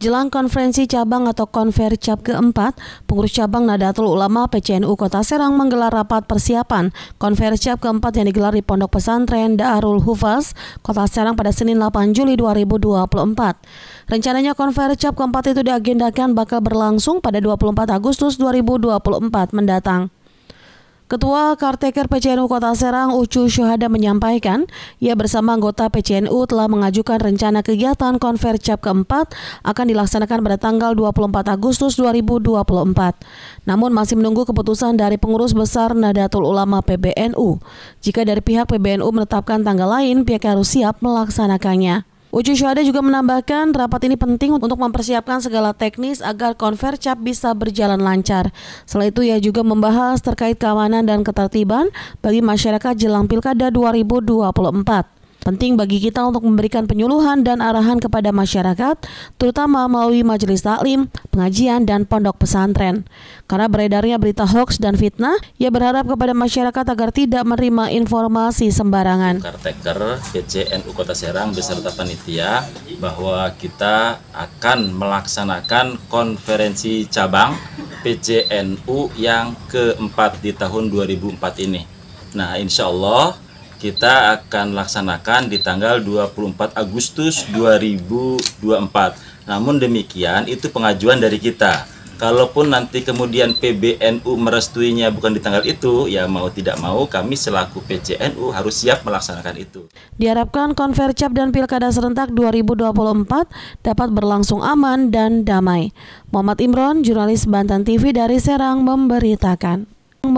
Jelang konferensi cabang atau cap keempat, pengurus cabang Nadatul Ulama PCNU Kota Serang menggelar rapat persiapan cap keempat yang digelar di Pondok Pesantren Darul Hufaz, Kota Serang pada Senin 8 Juli 2024. Rencananya cap keempat itu diagendakan bakal berlangsung pada 24 Agustus 2024 mendatang. Ketua Karteker PCNU Kota Serang Ucu Syuhada menyampaikan, ia bersama anggota PCNU telah mengajukan rencana kegiatan cap keempat akan dilaksanakan pada tanggal 24 Agustus 2024. Namun masih menunggu keputusan dari pengurus besar Nadatul Ulama PBNU. Jika dari pihak PBNU menetapkan tanggal lain, pihak harus siap melaksanakannya. Ucu Syuhada juga menambahkan rapat ini penting untuk mempersiapkan segala teknis agar konvercap bisa berjalan lancar. Selain itu ia juga membahas terkait keamanan dan ketertiban bagi masyarakat jelang Pilkada 2024. Penting bagi kita untuk memberikan penyuluhan dan arahan kepada masyarakat, terutama melalui majelis taklim, pengajian, dan pondok pesantren. Karena beredarnya berita hoax dan fitnah, ia berharap kepada masyarakat agar tidak menerima informasi sembarangan. Karteker PCNU Kota Serang beserta panitia bahwa kita akan melaksanakan konferensi cabang PCNU yang keempat di tahun 2004 ini. Nah, insya Allah kita akan laksanakan di tanggal 24 Agustus 2024. Namun demikian itu pengajuan dari kita. Kalaupun nanti kemudian PBNU merestuinya bukan di tanggal itu, ya mau tidak mau kami selaku PCNU harus siap melaksanakan itu. Diharapkan Konvercap dan Pilkada Serentak 2024 dapat berlangsung aman dan damai. Muhammad Imron, jurnalis Bantan TV dari Serang memberitakan.